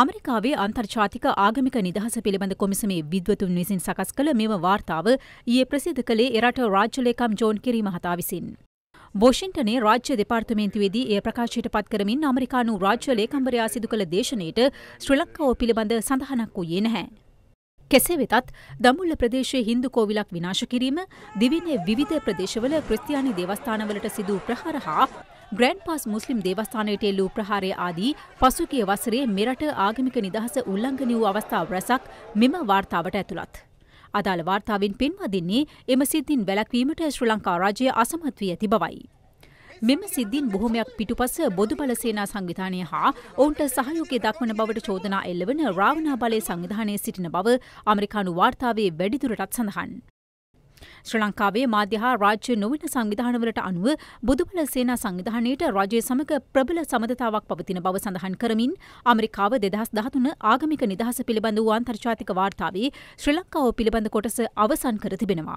අමරිකාවේ අන්තර්ජාතික ආගමික නිදහස පිළිබඳ කොමිසමේ විද්වතුන් විසින් සකස් කළ මෙම වාර්තාව ඊයේ ප්‍රසිද්ධ කළේ එරට රාජ්‍යලේකම් ජෝන් කිරි මහතා විසින්. වොෂින්ටනේ රාජ්‍ය දෙපාර්තමේන්තුවේදී ඒ ප්‍රකාශයට පත් කරමින් අමරිකානු රාජ්‍ය ලේකම්වරයා සිදු කළ දේශනයට ශ්‍රී ලංකාව පිළිබඳ සඳහනක් වූයේ නැහැ. කෙසේ වෙතත් දමුල්ල ප්‍රදේශයේ හින්දු කෝවිලක් විනාශ කිරීම දිවිනේ විවිධ ප්‍රදේශවල ක්‍රිස්තියානි දේවස්ථානවලට සිදු ප්‍රහාර හා ග්‍රෑන්් පස් මුස්ලිම් දේවස්ථානයට එල්ලූ ප්‍රහාරය ආදී පසුගිය වසරේ මෙරට ආගමික නිදහස උල්ලංඝනය වූ අවස්ථාව රැසක් මෙම වාර්තාවට ඇතුළත්. අදාළ වාර්තාවෙන් පෙන්වදින්නේ එම සිද්ධින් වැළැක්වීමට ශ්‍රී ලංකා රාජය අසමත් වී ඇති බවයි. මෙම සිද්ධීන් බොහොමයක් පිටුපස බොදු බල සේනා සංවිධානය හා ඔවුන්ට සහයෝගය දක්වන බවට චෝදනා එල්ලවන රාවණා බලය සංවිධානයේ සිටින බව අමරිකානු වාර්තාවේ වැඩිදුරටත් සඳහන්. ශ්‍ර ලංකාවේ මාධ්‍ය හා රාජ්‍ය නොවන සංවිධානවලට අනුව බුදුබල සේනා සංවිධානයට රජය සමග ප්‍රබල සමඳතාවක් පවතින බව සඳහන් කරමින් අමරිකාව දෙදහස් දහතුන ආගමික නිදහස පිළිබඳ වූ අන්තර්ජාතික වාර්තාවේ ශ්‍රී ලංකාව පිළිබඳ කොටස අවසන් කර තිබෙනවා.